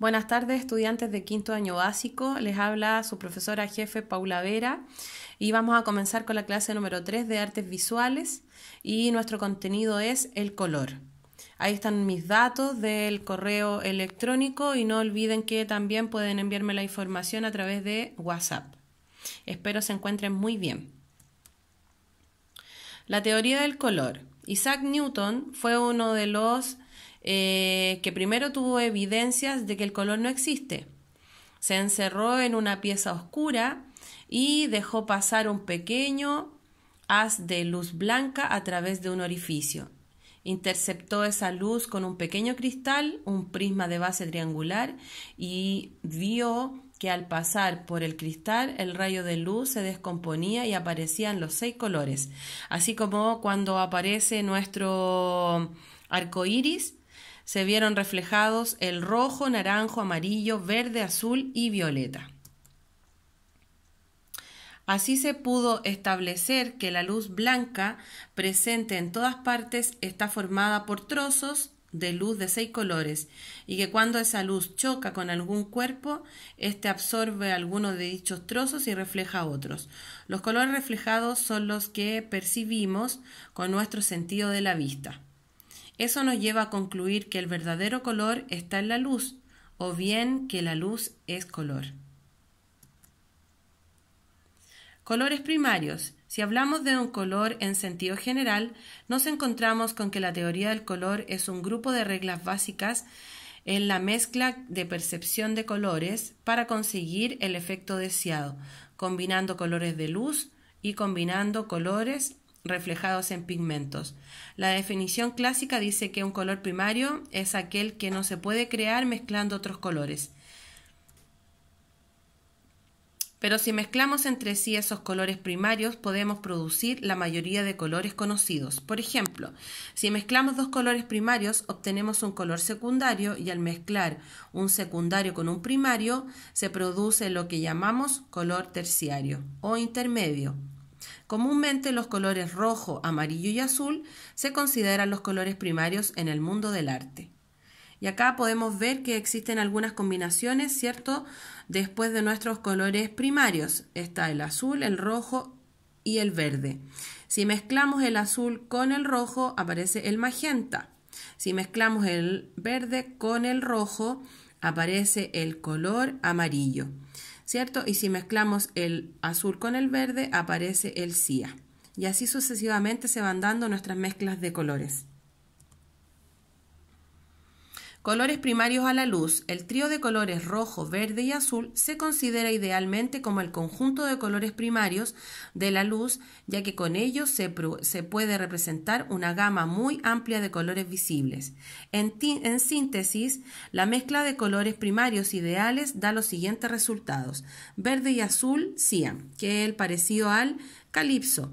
Buenas tardes, estudiantes de quinto año básico. Les habla su profesora jefe Paula Vera y vamos a comenzar con la clase número 3 de artes visuales y nuestro contenido es el color. Ahí están mis datos del correo electrónico y no olviden que también pueden enviarme la información a través de WhatsApp. Espero se encuentren muy bien. La teoría del color. Isaac Newton fue uno de los eh, que primero tuvo evidencias de que el color no existe. Se encerró en una pieza oscura y dejó pasar un pequeño haz de luz blanca a través de un orificio. Interceptó esa luz con un pequeño cristal, un prisma de base triangular, y vio que al pasar por el cristal el rayo de luz se descomponía y aparecían los seis colores, así como cuando aparece nuestro arco iris se vieron reflejados el rojo, naranjo, amarillo, verde, azul y violeta. Así se pudo establecer que la luz blanca presente en todas partes está formada por trozos de luz de seis colores y que cuando esa luz choca con algún cuerpo, éste absorbe algunos de dichos trozos y refleja otros. Los colores reflejados son los que percibimos con nuestro sentido de la vista. Eso nos lleva a concluir que el verdadero color está en la luz, o bien que la luz es color. Colores primarios. Si hablamos de un color en sentido general, nos encontramos con que la teoría del color es un grupo de reglas básicas en la mezcla de percepción de colores para conseguir el efecto deseado, combinando colores de luz y combinando colores reflejados en pigmentos. La definición clásica dice que un color primario es aquel que no se puede crear mezclando otros colores. Pero si mezclamos entre sí esos colores primarios, podemos producir la mayoría de colores conocidos. Por ejemplo, si mezclamos dos colores primarios, obtenemos un color secundario y al mezclar un secundario con un primario, se produce lo que llamamos color terciario o intermedio. Comúnmente los colores rojo, amarillo y azul se consideran los colores primarios en el mundo del arte. Y acá podemos ver que existen algunas combinaciones, ¿cierto? Después de nuestros colores primarios está el azul, el rojo y el verde. Si mezclamos el azul con el rojo, aparece el magenta. Si mezclamos el verde con el rojo, aparece el color amarillo. ¿cierto? Y si mezclamos el azul con el verde, aparece el CIA. Y así sucesivamente se van dando nuestras mezclas de colores. Colores primarios a la luz. El trío de colores rojo, verde y azul se considera idealmente como el conjunto de colores primarios de la luz, ya que con ellos se, puede representar una gama muy amplia de colores visibles. En, en síntesis, la mezcla de colores primarios ideales da los siguientes resultados. Verde y azul, cian, que es el parecido al calipso.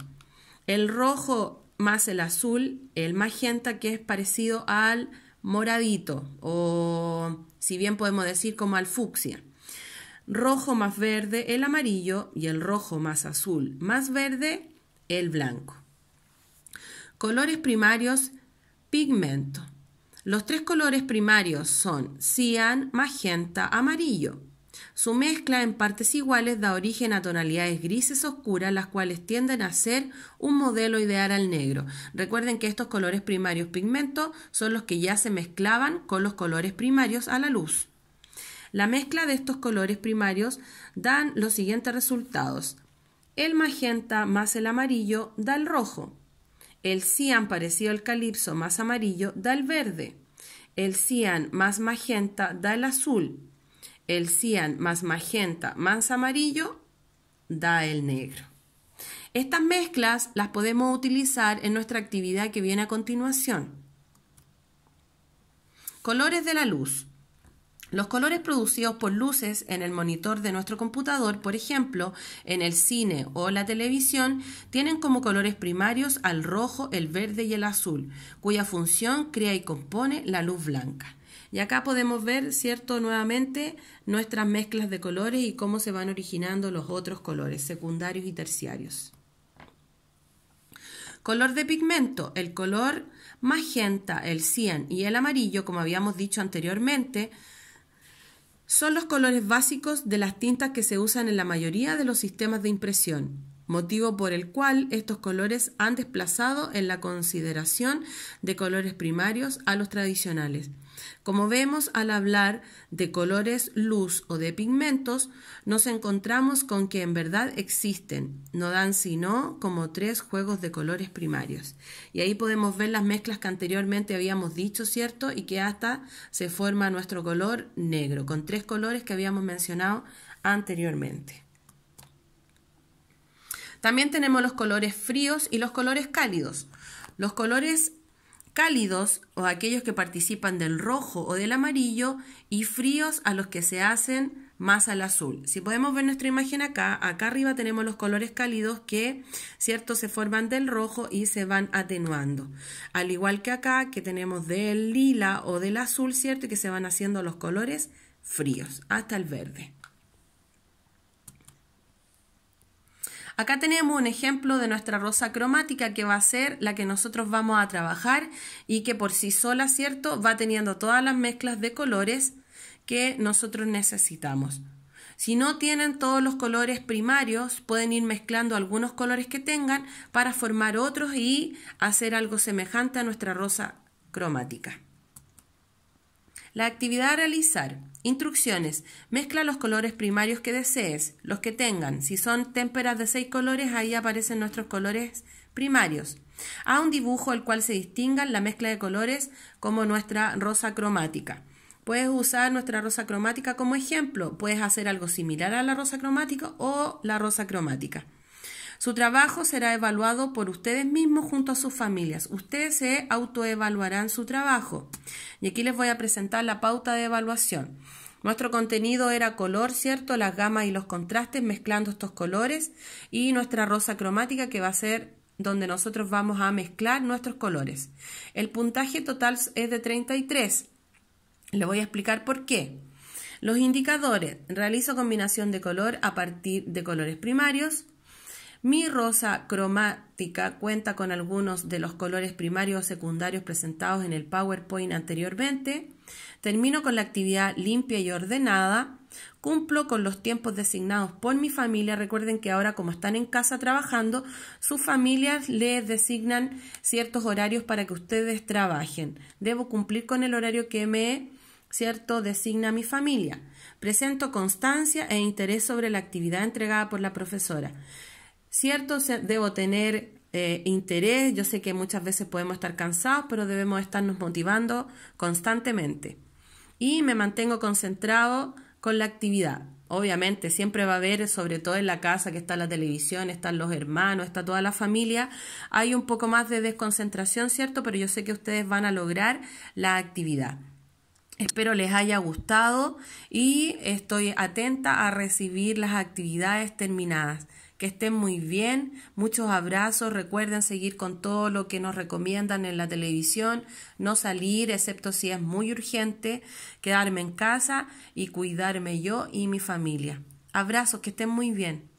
El rojo más el azul, el magenta, que es parecido al moradito o si bien podemos decir como alfuxia. Rojo más verde el amarillo y el rojo más azul más verde el blanco. Colores primarios pigmento. Los tres colores primarios son cian, magenta, amarillo. Su mezcla en partes iguales da origen a tonalidades grises oscuras, las cuales tienden a ser un modelo ideal al negro. Recuerden que estos colores primarios pigmentos son los que ya se mezclaban con los colores primarios a la luz. La mezcla de estos colores primarios dan los siguientes resultados. El magenta más el amarillo da el rojo. El cian parecido al calipso más amarillo da el verde. El cian más magenta da el azul el cian más magenta más amarillo da el negro. Estas mezclas las podemos utilizar en nuestra actividad que viene a continuación. Colores de la luz. Los colores producidos por luces en el monitor de nuestro computador, por ejemplo, en el cine o la televisión, tienen como colores primarios al rojo, el verde y el azul, cuya función crea y compone la luz blanca. Y acá podemos ver, ¿cierto? Nuevamente nuestras mezclas de colores y cómo se van originando los otros colores, secundarios y terciarios. Color de pigmento, el color magenta, el cian y el amarillo, como habíamos dicho anteriormente, son los colores básicos de las tintas que se usan en la mayoría de los sistemas de impresión motivo por el cual estos colores han desplazado en la consideración de colores primarios a los tradicionales. Como vemos al hablar de colores luz o de pigmentos, nos encontramos con que en verdad existen, no dan sino como tres juegos de colores primarios. Y ahí podemos ver las mezclas que anteriormente habíamos dicho, ¿cierto? Y que hasta se forma nuestro color negro, con tres colores que habíamos mencionado anteriormente. También tenemos los colores fríos y los colores cálidos. Los colores cálidos o aquellos que participan del rojo o del amarillo y fríos a los que se hacen más al azul. Si podemos ver nuestra imagen acá, acá arriba tenemos los colores cálidos que, cierto, se forman del rojo y se van atenuando. Al igual que acá, que tenemos del lila o del azul, cierto, y que se van haciendo los colores fríos hasta el verde. Acá tenemos un ejemplo de nuestra rosa cromática que va a ser la que nosotros vamos a trabajar y que por sí sola, ¿cierto? Va teniendo todas las mezclas de colores que nosotros necesitamos. Si no tienen todos los colores primarios, pueden ir mezclando algunos colores que tengan para formar otros y hacer algo semejante a nuestra rosa cromática. La actividad a realizar. Instrucciones. Mezcla los colores primarios que desees, los que tengan. Si son témperas de seis colores, ahí aparecen nuestros colores primarios. Haz un dibujo el cual se distingan la mezcla de colores como nuestra rosa cromática. Puedes usar nuestra rosa cromática como ejemplo. Puedes hacer algo similar a la rosa cromática o la rosa cromática. Su trabajo será evaluado por ustedes mismos junto a sus familias. Ustedes se autoevaluarán su trabajo. Y aquí les voy a presentar la pauta de evaluación. Nuestro contenido era color, ¿cierto? Las gamas y los contrastes mezclando estos colores y nuestra rosa cromática que va a ser donde nosotros vamos a mezclar nuestros colores. El puntaje total es de 33. Le voy a explicar por qué. Los indicadores. Realizo combinación de color a partir de colores primarios. Mi rosa cromática cuenta con algunos de los colores primarios o secundarios presentados en el PowerPoint anteriormente. Termino con la actividad limpia y ordenada. Cumplo con los tiempos designados por mi familia. Recuerden que ahora como están en casa trabajando, sus familias les designan ciertos horarios para que ustedes trabajen. Debo cumplir con el horario que me ¿cierto? Designa mi familia. Presento constancia e interés sobre la actividad entregada por la profesora. ¿cierto? debo tener eh, interés, yo sé que muchas veces podemos estar cansados, pero debemos estarnos motivando constantemente. Y me mantengo concentrado con la actividad. Obviamente siempre va a haber, sobre todo en la casa que está la televisión, están los hermanos, está toda la familia, hay un poco más de desconcentración, ¿cierto? Pero yo sé que ustedes van a lograr la actividad. Espero les haya gustado y estoy atenta a recibir las actividades terminadas. Que estén muy bien, muchos abrazos, recuerden seguir con todo lo que nos recomiendan en la televisión, no salir excepto si es muy urgente, quedarme en casa y cuidarme yo y mi familia. Abrazos, que estén muy bien.